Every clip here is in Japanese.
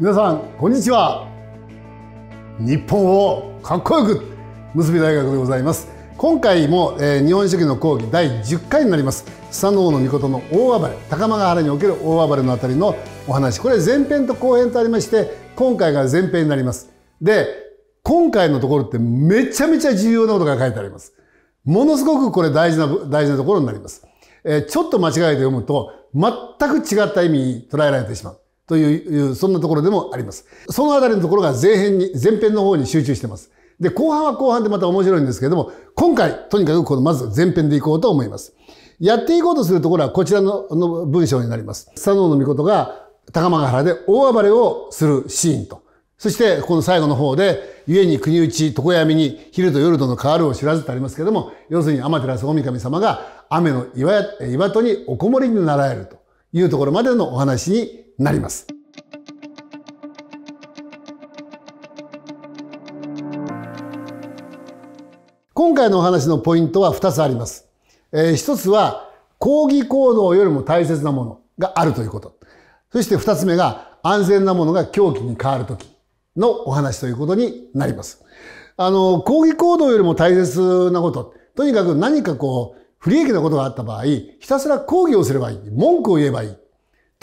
皆さんこんにちは日本をかっこよく結び大学でございます今回も、えー、日本主義の講義第10回になります佐野の御の大暴れ高間原における大暴れのあたりのお話これ前編と後編とありまして今回が前編になりますで今回のところってめちゃめちゃ重要なことが書いてありますものすごくこれ大事な大事なところになります、えー、ちょっと間違えて読むと全く違った意味に捉えられてしまうという、そんなところでもあります。そのあたりのところが前編に、前編の方に集中してます。で、後半は後半でまた面白いんですけれども、今回、とにかくこのまず前編でいこうと思います。やっていこうとするところはこちらのの文章になります。佐野の御事が高間原で大暴れをするシーンと。そして、この最後の方で、えに国内、床闇に、昼と夜との変わるを知らずとありますけれども、要するに天照大神様が雨の岩岩戸におこもりになられるというところまでのお話になります。今回のお話のポイントは2つあります。えー、1つは、抗議行動よりも大切なものがあるということ。そして2つ目が、安全なものが狂気に変わるときのお話ということになります。あの、抗議行動よりも大切なこと。とにかく何かこう、不利益なことがあった場合、ひたすら抗議をすればいい。文句を言えばいい。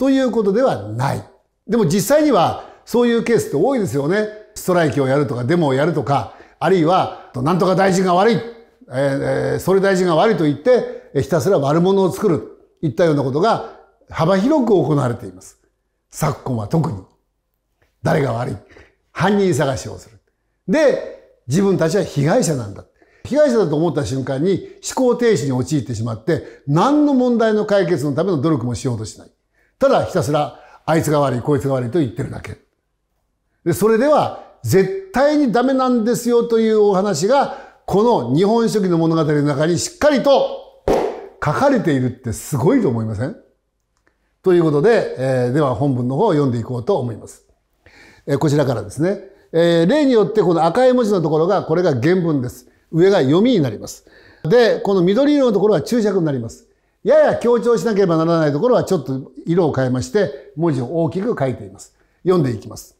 ということではない。でも実際にはそういうケースって多いですよね。ストライキをやるとかデモをやるとか、あるいはなんとか大臣が悪い、えー、総大臣が悪いと言ってひたすら悪者を作るといったようなことが幅広く行われています。昨今は特に誰が悪い犯人探しをする。で、自分たちは被害者なんだ。被害者だと思った瞬間に思考停止に陥ってしまって、何の問題の解決のための努力もしようとしない。ただひたすら、あいつが悪い、こいつが悪いと言ってるだけ。で、それでは、絶対にダメなんですよというお話が、この日本書紀の物語の中にしっかりと書かれているってすごいと思いませんということで、えー、では本文の方を読んでいこうと思います。えー、こちらからですね。えー、例によってこの赤い文字のところが、これが原文です。上が読みになります。で、この緑色のところは注釈になります。やや強調しなければならないところはちょっと色を変えまして文字を大きく書いています。読んでいきます。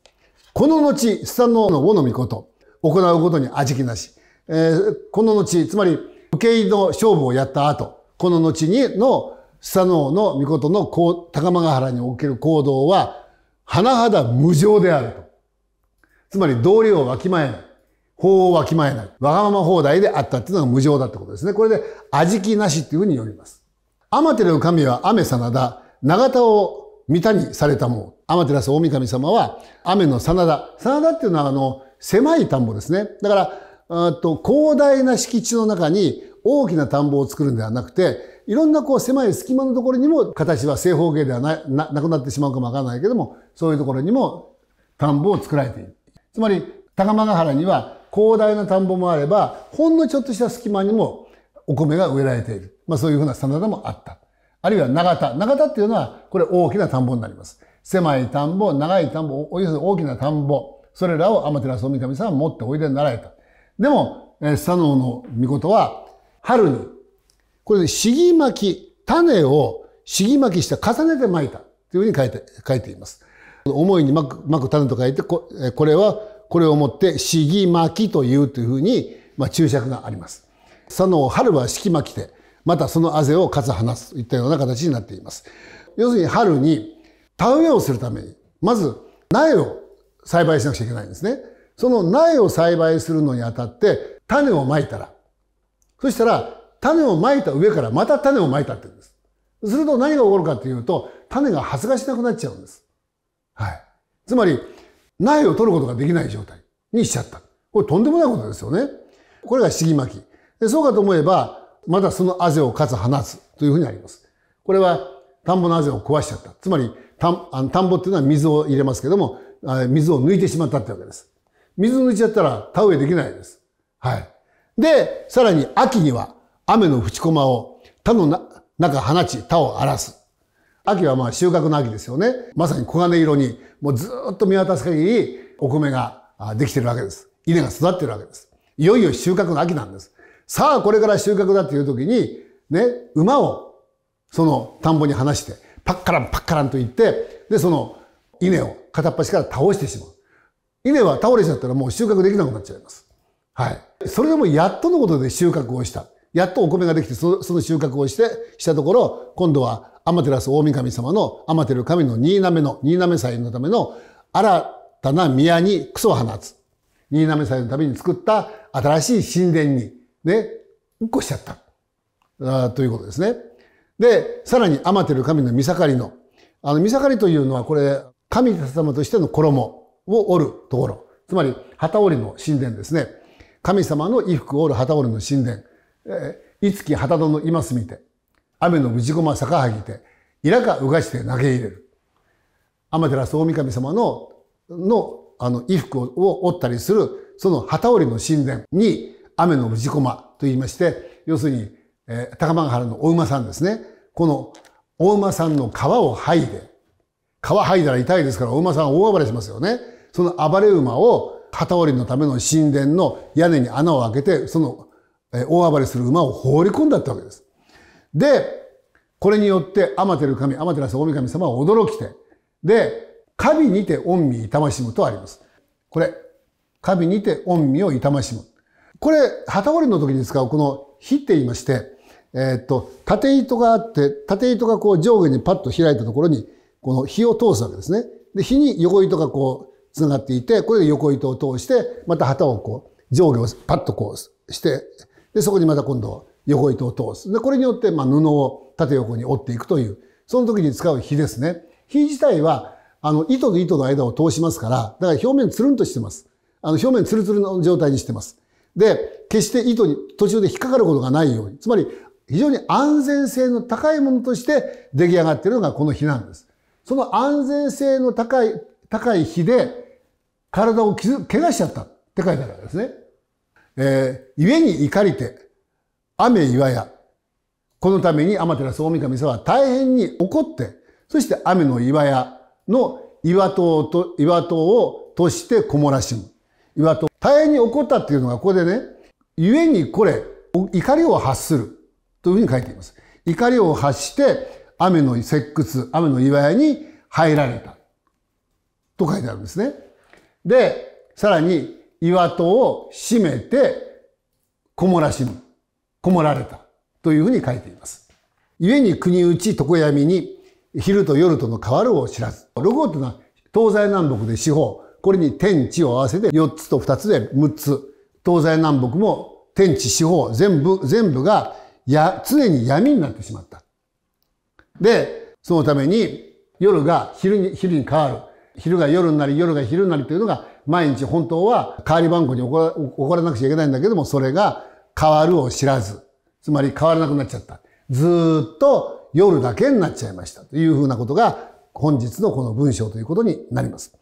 この後、スタノの王の御事、行うことに味気なし。えー、この後、つまり、受け入れの勝負をやった後、この後にのスタノの御事の高間ヶ原における行動は、甚だ無常であると。つまり、同僚をわきまえない。法をわきまえない。わがまま放題であったっていうのが無常だってことですね。これで、味気なしっていうふうに読みます。天照神は雨真田、長田を三田にされたもん。天照大神様は雨の真田。真田っていうのはあの、狭い田んぼですね。だから、と広大な敷地の中に大きな田んぼを作るんではなくて、いろんなこう狭い隙間のところにも形は正方形ではなななくなってしまうかもわからないけども、そういうところにも田んぼを作られている。つまり、高間ヶ原には広大な田んぼもあれば、ほんのちょっとした隙間にもお米が植えられている。まあそういうふうな真田もあった。あるいは長田。長田っていうのは、これ大きな田んぼになります。狭い田んぼ、長い田んぼ、大きな田んぼ。それらを天照大神さんは持っておいでになられた。でも、えー、佐野の御事は、春に、これで、しぎ巻き、種をしぎ巻きして重ねて巻いた。というふうに書いて、書いています。思いに巻く、巻く種と書いて、ここれは、これをもって、しぎ巻きというというふうに、まあ、注釈があります。その春は敷きまきて、またそのあぜをかつ放すといったような形になっています。要するに春に田植えをするために、まず苗を栽培しなくちゃいけないんですね。その苗を栽培するのにあたって種をまいたら、そしたら種をまいた上からまた種をまいたって言うんです。すると何が起こるかっていうと、種が発芽しなくなっちゃうんです。はい。つまり、苗を取ることができない状態にしちゃった。これとんでもないことですよね。これが四季巻き。でそうかと思えば、まだそのあをかつ放つというふうになります。これは田んぼのあを壊しちゃった。つまり田田んぼっていうのは水を入れますけども、水を抜いてしまったってわけです。水抜いちゃったら田植えできないです。はい。で、さらに秋には雨の淵駒を田の中放ち田を荒らす。秋はまあ収穫の秋ですよね。まさに黄金色にもうずっと見渡す限りお米ができてるわけです。稲が育ってるわけです。いよいよ収穫の秋なんです。さあこれから収穫だっていう時に、ね、馬をその田んぼに放して、パッカランパッカランと言って、で、その稲を片っ端から倒してしまう。稲は倒れちゃったらもう収穫できなくなっちゃいます。はい。それでもやっとのことで収穫をした。やっとお米ができて、その収穫をして、したところ、今度はアマテラス大神様の、アマテル神の新滑の、新滑祭のための新たな宮にクソを放つ。新滑祭のために作った新しい神殿にね、うんこしちゃったあということですね。で、さらにアマテル神の見盛りの、あの見盛りというのはこれ、神様としての衣を織るところ、つまり旗織りの神殿ですね。神様の衣服を織る旗織りの神殿、えー、いつき旗殿いますみて、雨のぶちこま逆はぎて、いらかうがして投げ入れる。アマテラス大神様の、の、あの、衣服を織ったりする、その旗織りの神殿に、雨の氏駒と言いまして、要するに、えー、高間原のお馬さんですね。このお馬さんの皮を剥いで、皮剥いだら痛いですからお馬さんは大暴れしますよね。その暴れ馬を片折りのための神殿の屋根に穴を開けて、その大暴れする馬を放り込んだってわけです。で、これによって天照神、天照大神様は驚きて、で、神にて御身痛ましむとあります。これ、神にて御身を痛ましむ。これ、旗織りの時に使うこの火って言いまして、えっと、縦糸があって、縦糸がこう上下にパッと開いたところに、この火を通すわけですね。で、火に横糸がこう、つながっていて、これで横糸を通して、また旗をこう、上下をパッとこうして、で、そこにまた今度、横糸を通す。で、これによって、まあ、布を縦横に折っていくという、その時に使う火ですね。火自体は、あの、糸と糸の間を通しますから、だから表面つるんとしてます。あの、表面つるつるの状態にしてます。で、決して糸に途中で引っかかることがないように、つまり非常に安全性の高いものとして出来上がっているのがこの火なんです。その安全性の高い、高い火で体を傷、怪我しちゃったって書いてあるわけですね。えー、故に怒りて、雨岩屋。このために天照大神様は大変に怒って、そして雨の岩屋の岩塔と、岩塔をとしてこもらしむ。岩塔大変に怒ったっていうのがここでね、故にこれ、怒りを発するというふうに書いています。怒りを発して、雨の石窟、雨の岩屋に入られた。と書いてあるんですね。で、さらに、岩戸を閉めて、こもらしむ。こもられた。というふうに書いています。故に国内床闇に、昼と夜との変わるを知らず。六号というのは、東西南北で四方。これに天地を合わせて4つと2つで6つ。東西南北も天地四方全部、全部がや、常に闇になってしまった。で、そのために夜が昼に、昼に変わる。昼が夜になり、夜が昼になりというのが毎日本当は変わり番号に起こらなくちゃいけないんだけども、それが変わるを知らず。つまり変わらなくなっちゃった。ずっと夜だけになっちゃいました。というふうなことが本日のこの文章ということになります。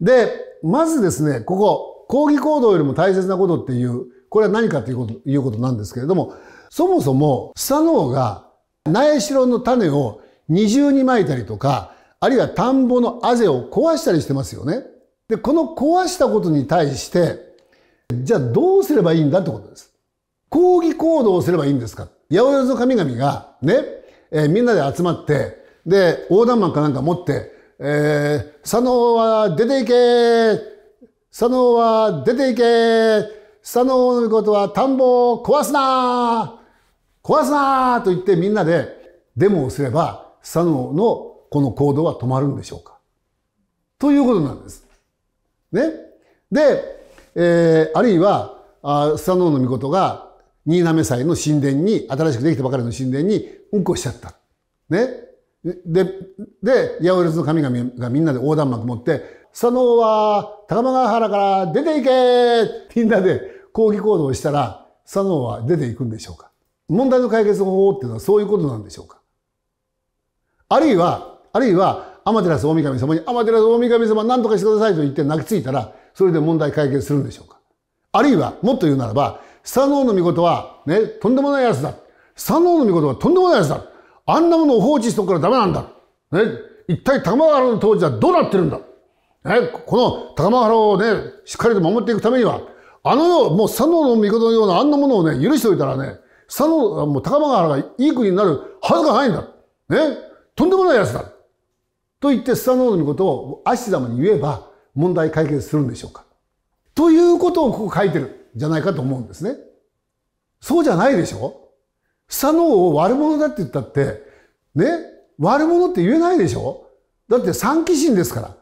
で、まずですね、ここ、抗議行動よりも大切なことっていう、これは何かということ、いうことなんですけれども、そもそも、スサノオが苗代の種を二重に撒いたりとか、あるいは田んぼのあぜを壊したりしてますよね。で、この壊したことに対して、じゃあどうすればいいんだってことです。抗議行動をすればいいんですか八百万の神々がね、えー、みんなで集まって、で、横断幕かなんか持って、えー、佐野は出て行け佐野は出て行け佐野のことは田んぼを壊すな壊すなと言ってみんなでデモをすれば、佐野のこの行動は止まるんでしょうかということなんです。ね。で、えー、あるいは、あ佐野の御事が、新滑祭の神殿に、新しくできたばかりの神殿に、うんこしちゃった。ね。で、で、八ルズの神々がみんなで横断幕持って、そのは高間川原から出ていけみんなで抗議行動をしたら、佐野は出ていくんでしょうか問題の解決方法っていうのはそういうことなんでしょうかあるいは、あるいは、天照大神様に、天照大神様何とかしてくださいと言って泣きついたら、それで問題解決するんでしょうかあるいは、もっと言うならば、佐野の御事は、ね、とんでもない奴だ。佐野の御事はとんでもない奴だ。あんなものを放置しとくからダメなんだ。ね、一体高間原の当時はどうなってるんだ。ね、この高間原をね、しっかりと守っていくためには、あのもう佐野の御事のようなあんなものをね、許しておいたらね、佐野、もう高間原がいい国になるはずがないんだ。ね、とんでもない奴だ。と言って佐野の御事を足様に言えば問題解決するんでしょうか。ということをここ書いてるんじゃないかと思うんですね。そうじゃないでしょノ野を悪者だって言ったって、ね、悪者って言えないでしょだって三鬼神ですから。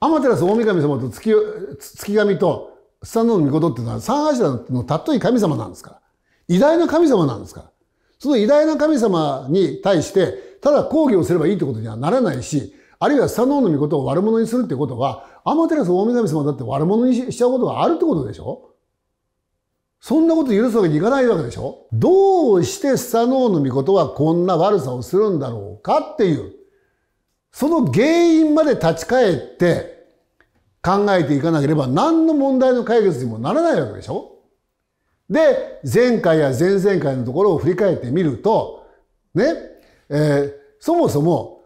天照大神様と月月神とスタノドの御事っていうのは三柱のたっとい神様なんですから。偉大な神様なんですから。その偉大な神様に対して、ただ抗議をすればいいってことにはならないし、あるいはスタノドの御事を悪者にするってことは、天照大神様だって悪者にしちゃうことがあるってことでしょそんなこと許すわけにいかないわけでしょどうしてスサノオノミコトはこんな悪さをするんだろうかっていう、その原因まで立ち返って考えていかなければ何の問題の解決にもならないわけでしょで、前回や前々回のところを振り返ってみると、ね、えー、そもそも、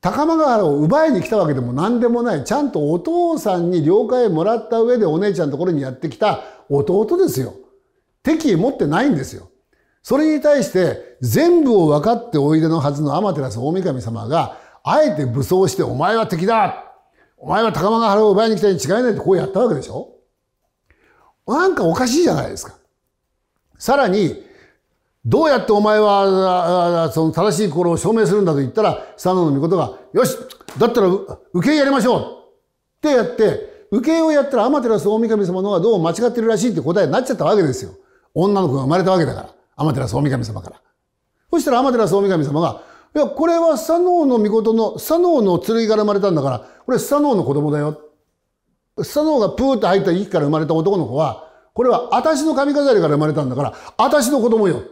高間川を奪いに来たわけでも何でもない、ちゃんとお父さんに了解もらった上でお姉ちゃんのところにやってきた弟ですよ。敵意持ってないんですよ。それに対して全部を分かっておいでのはずの天照大神様が、あえて武装してお前は敵だお前は高間が原を奪いに来たに違いないってこうやったわけでしょなんかおかしいじゃないですか。さらに、どうやってお前は、その正しい心を証明するんだと言ったら、佐野の御事が、よしだったら、受け入れやりましょうってやって、受けをやったら天照大神様の方がどう間違ってるらしいって答えになっちゃったわけですよ。女の子が生まれたわけだから。天照大神様から。そしたら天照大神様が、いや、これは佐脳の御事の、佐能の剣から生まれたんだから、これ佐能の子供だよ。佐能がプーッと入った息から生まれた男の子は、これは私の髪飾りから生まれたんだから、私の子供よ。っ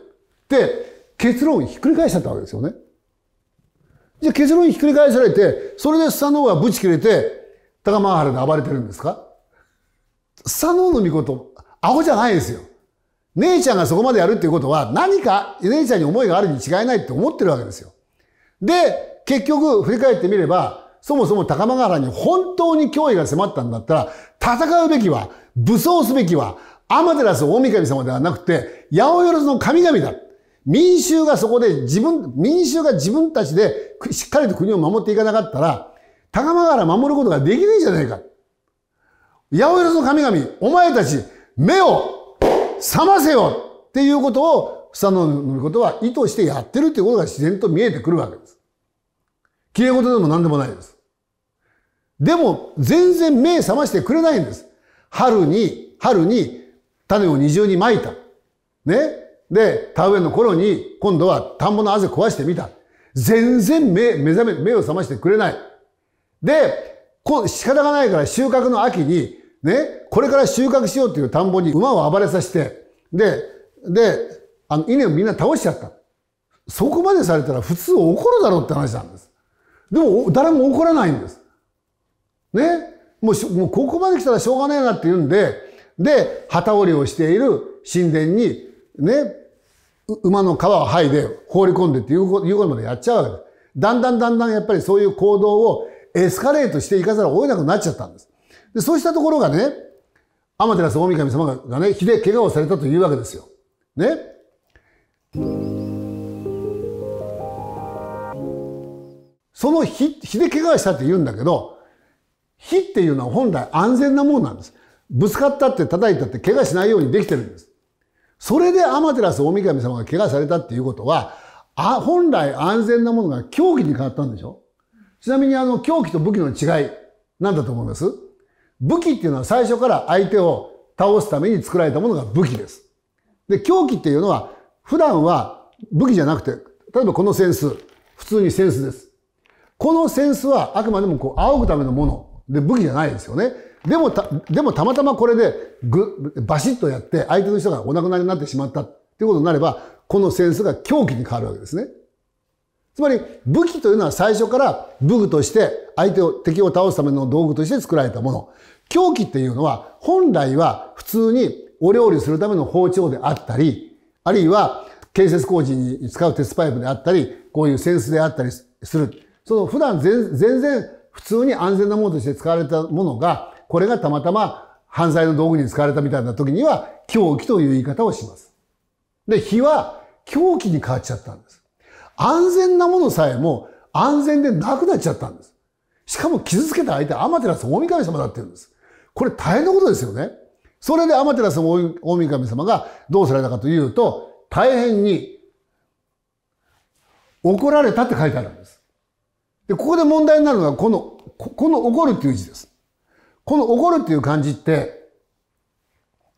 て結論ひっくり返しちゃったわけですよね。じゃあ結論ひっくり返されて、それで佐能がぶち切れて、高間原で暴れてるんですか佐脳の御事、アホじゃないですよ。姉ちゃんがそこまでやるっていうことは、何か姉ちゃんに思いがあるに違いないって思ってるわけですよ。で、結局、振り返ってみれば、そもそも高間原に本当に脅威が迫ったんだったら、戦うべきは、武装すべきは、アマテラス大神様ではなくて、八百万の神々だ。民衆がそこで自分、民衆が自分たちでしっかりと国を守っていかなかったら、高間原守ることができないじゃないか。八百万の神々、お前たち、目を覚ませよっていうことを、草のことは意図してやってるっていうことが自然と見えてくるわけです。綺麗事でも何でもないです。でも、全然目覚ましてくれないんです。春に、春に種を二重にまいた。ね。で、田植えの頃に、今度は田んぼの汗壊してみた。全然目、目覚め、目を覚ましてくれない。で、こ仕方がないから収穫の秋に、ね、これから収穫しようという田んぼに馬を暴れさせて、で、で、あの、稲をみんな倒しちゃった。そこまでされたら普通怒るだろうって話なんです。でも、誰も怒らないんです。ね。もう、もうここまで来たらしょうがないなって言うんで、で、旗織りをしている神殿に、ね、馬の皮を剥いで放り込んでっていうことまでやっちゃうわけです。だんだんだんだんやっぱりそういう行動をエスカレートしていかざるを得なくなっちゃったんです。で、そうしたところがね、天照大神様がね、火で怪我をされたというわけですよ。ね。その火、火で怪我したって言うんだけど、火っていうのは本来安全なもんなんです。ぶつかったって叩いたって怪我しないようにできてるんです。それで天照大神様が怪我されたっていうことは、あ本来安全なものが狂気に変わったんでしょちなみにあの狂気と武器の違い、なんだと思います武器っていうのは最初から相手を倒すために作られたものが武器です。で、狂気っていうのは普段は武器じゃなくて、例えばこの扇子、普通に扇子です。この扇子はあくまでもこう仰ぐためのもので武器じゃないですよね。でもた、でもたまたまこれでぐ、バシッとやって相手の人がお亡くなりになってしまったっていうことになれば、この扇子が狂気に変わるわけですね。つまり武器というのは最初から武具として相手を、敵を倒すための道具として作られたもの。凶器っていうのは、本来は普通にお料理するための包丁であったり、あるいは建設工事に使う鉄パイプであったり、こういう扇子であったりする。その普段全然普通に安全なものとして使われたものが、これがたまたま犯罪の道具に使われたみたいな時には、凶器という言い方をします。で、火は凶器に変わっちゃったんです。安全なものさえも安全でなくなっちゃったんです。しかも傷つけた相手は天照大神様だって言うんです。これ大変なことですよね。それで天照大神様がどうされたかというと、大変に怒られたって書いてあるんです。で、ここで問題になるのは、この、この怒るっていう字です。この怒るっていう漢字って、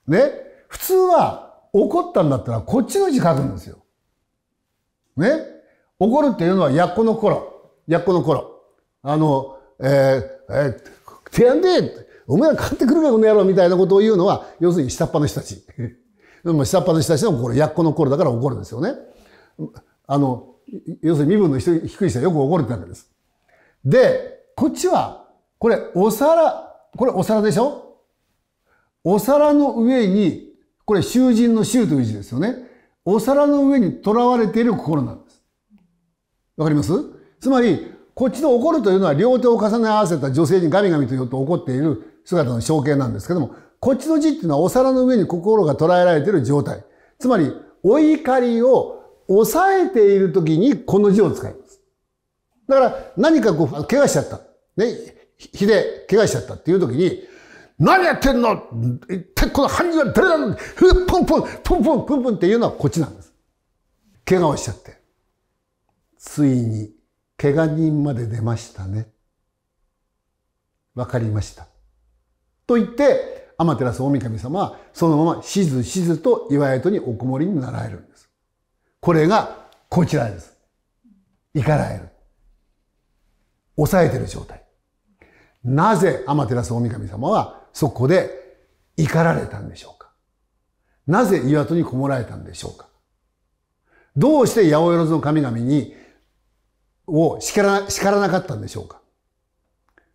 ね、普通は怒ったんだったらこっちの字書くんですよ。ね、怒るっていうのはやっこの頃、やっこの頃。あの、えー、えー、てやんでお前ら買ってくるか、この野郎みたいなことを言うのは、要するに下っ端の人たち。で も下っ端の人たちのこれ、やっこの頃だから怒るんですよね。あの、要するに身分の低い人はよく怒るってわけです。で、こっちは、これ、お皿、これお皿でしょお皿の上に、これ、囚人の囚という字ですよね。お皿の上に囚われている心なんです。わかりますつまり、こっちの怒るというのは両手を重ね合わせた女性にガミガミと言うと怒っている姿の象形なんですけども、こっちの字っていうのはお皿の上に心が捉えられている状態。つまり、お怒りを抑えている時にこの字を使います。だから何かこう、怪我しちゃった。ね、火で怪我しちゃったっていう時に、何やってんの一体この犯人は誰なのふっぽんぷん、ぷんぷん、ぷんぷんっていうのはこっちなんです。怪我をしちゃって。ついに怪我人まで出ましたね。わかりました。と言って、天照大神様はそのまましずしずと岩とにおこもりになられるんです。これがこちらです。怒られる。抑えてる状態。なぜ天照大神様はそこで怒られたんでしょうかなぜ岩戸にこもられたんでしょうかどうして八百万の神々にを叱ら叱らなかったんでしょうか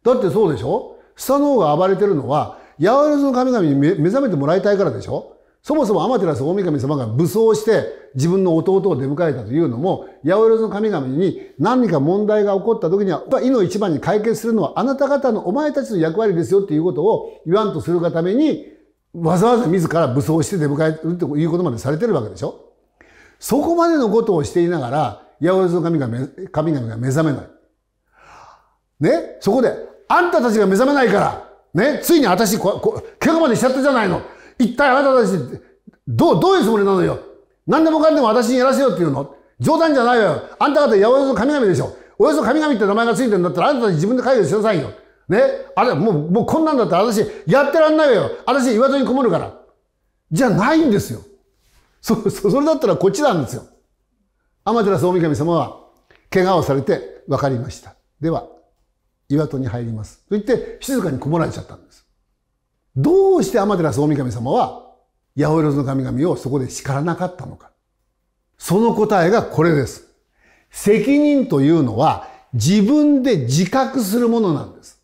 だってそうでしょ下の方が暴れてるのは、八百万の神々に目覚めてもらいたいからでしょそもそも天照大神様が武装して自分の弟を出迎えたというのも、八百万の神々に何か問題が起こった時には、意の一番に解決するのはあなた方のお前たちの役割ですよっていうことを言わんとするがために、わざわざ自ら武装して出迎えるということまでされてるわけでしょそこまでのことをしていながら、八百万の神がめ、神々が目覚めない。ねそこで、あんたたちが目覚めないから、ねついに私、こ、こ、怪我までしちゃったじゃないの。一体あなたたち、どう、どういうつもりなのよ。何でもかんでも私にやらせようっていうの。冗談じゃないわよ。あんた方八百万の神々でしょ。およそ神々って名前がついてるんだったら、あなたたち自分で解決しなさいよ。ねあれ、もう、もうこんなんだったら私、やってらんないわよ。私、言わずにこもるから。じゃないんですよ。そ、それだったらこっちなんですよ。天照大神様は、怪我をされて分かりました。では、岩戸に入ります。と言って、静かにこもられちゃったんです。どうして天照大神様は、八百万の神々をそこで叱らなかったのか。その答えがこれです。責任というのは、自分で自覚するものなんです。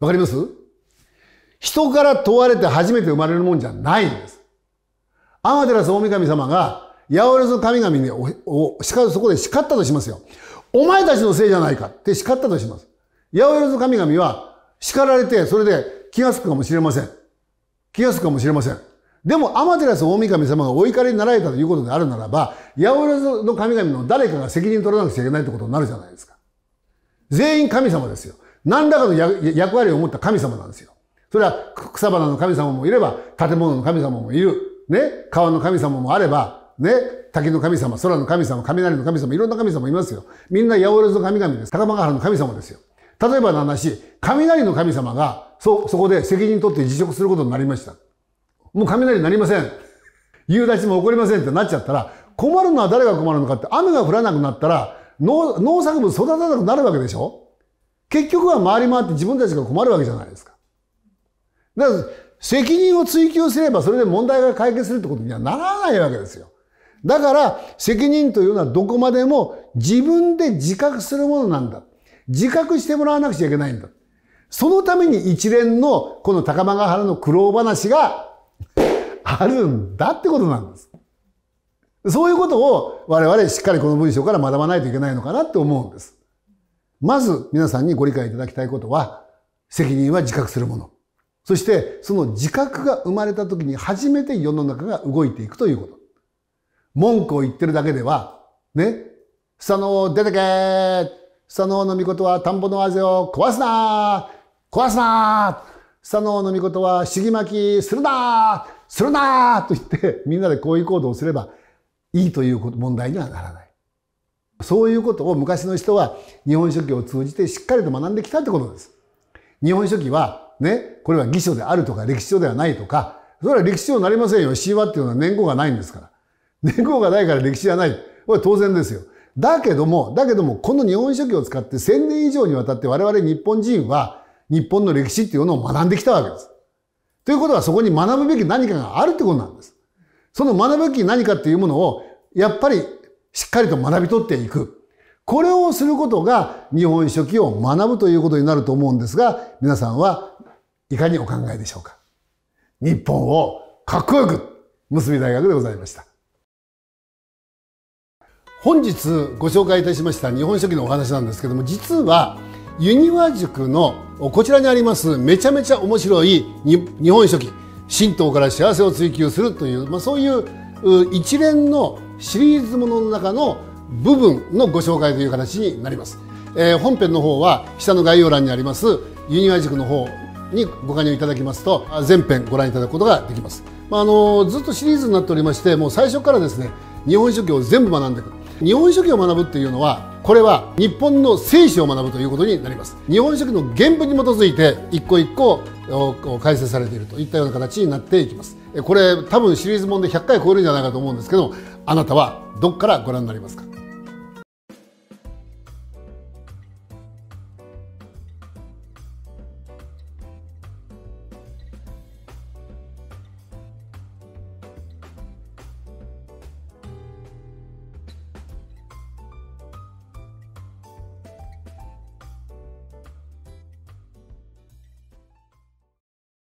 わかります人から問われて初めて生まれるもんじゃないんです。天照大神様が八百万の神々にお叱そこで叱ったとしますよ。お前たちのせいじゃないかって叱ったとします。八百万の神々は叱られて、それで気がつくかもしれません。気がつくかもしれません。でも、アマテラス大神様がお怒りになられたということであるならば、八百万の神々の誰かが責任取らなくちゃいけないってことになるじゃないですか。全員神様ですよ。何らかの役割を持った神様なんですよ。それは草花の神様もいれば、建物の神様もいる。ね、川の神様もあれば、ね、滝の神様、空の神様、雷の神様、いろんな神様いますよ。みんな八百万の神々です。高間原の神様ですよ。例えばの話、雷の神様が、そ、そこで責任取って辞職することになりました。もう雷になりません。夕立も起こりませんってなっちゃったら、困るのは誰が困るのかって、雨が降らなくなったら、農、農作物育たなくなるわけでしょ結局は回り回って自分たちが困るわけじゃないですか。だから、責任を追求すればそれで問題が解決するってことにはならないわけですよ。だから責任というのはどこまでも自分で自覚するものなんだ。自覚してもらわなくちゃいけないんだ。そのために一連のこの高間ヶ原の苦労話があるんだってことなんです。そういうことを我々しっかりこの文章から学ばないといけないのかなって思うんです。まず皆さんにご理解いただきたいことは、責任は自覚するもの。そしてその自覚が生まれた時に初めて世の中が動いていくということ。文句を言ってるだけでは、ね、佐野出てけ佐野の御事は田んぼのあぜを壊すな壊すな佐野の御事はしぎまきするなするなと言ってみんなでこういう行動をすればいいという問題にはならない。そういうことを昔の人は日本書紀を通じてしっかりと学んできたってことです。日本書紀はね、これは偽書であるとか歴史書ではないとか、それは歴史書になりませんよ。神話っていうのは年号がないんですから。年 号がないから歴史はない。これ当然ですよ。だけども、だけども、この日本書紀を使って1000年以上にわたって我々日本人は日本の歴史っていうのを学んできたわけです。ということはそこに学ぶべき何かがあるってことなんです。その学ぶべき何かっていうものを、やっぱりしっかりと学び取っていく。これをすることが日本書紀を学ぶということになると思うんですが、皆さんはいかにお考えでしょうか。日本をかっこよく結び大学でございました。本日ご紹介いたしました日本書紀のお話なんですけども実はユニワ塾のこちらにありますめちゃめちゃ面白い日本書紀神道から幸せを追求するという、まあ、そういう一連のシリーズものの中の部分のご紹介という形になります、えー、本編の方は下の概要欄にありますユニワ塾の方にご加入いただきますと全編ご覧いただくことができます、まあ、あのずっとシリーズになっておりましてもう最初からですね日本書紀を全部学んでくる日本書紀を学ぶっていうのはこれは日本の聖子を学ぶということになります日本書紀の原文に基づいて一個一個解説されているといったような形になっていきますこれ多分シリーズ本で100回超えるんじゃないかと思うんですけどあなたはどっからご覧になりますか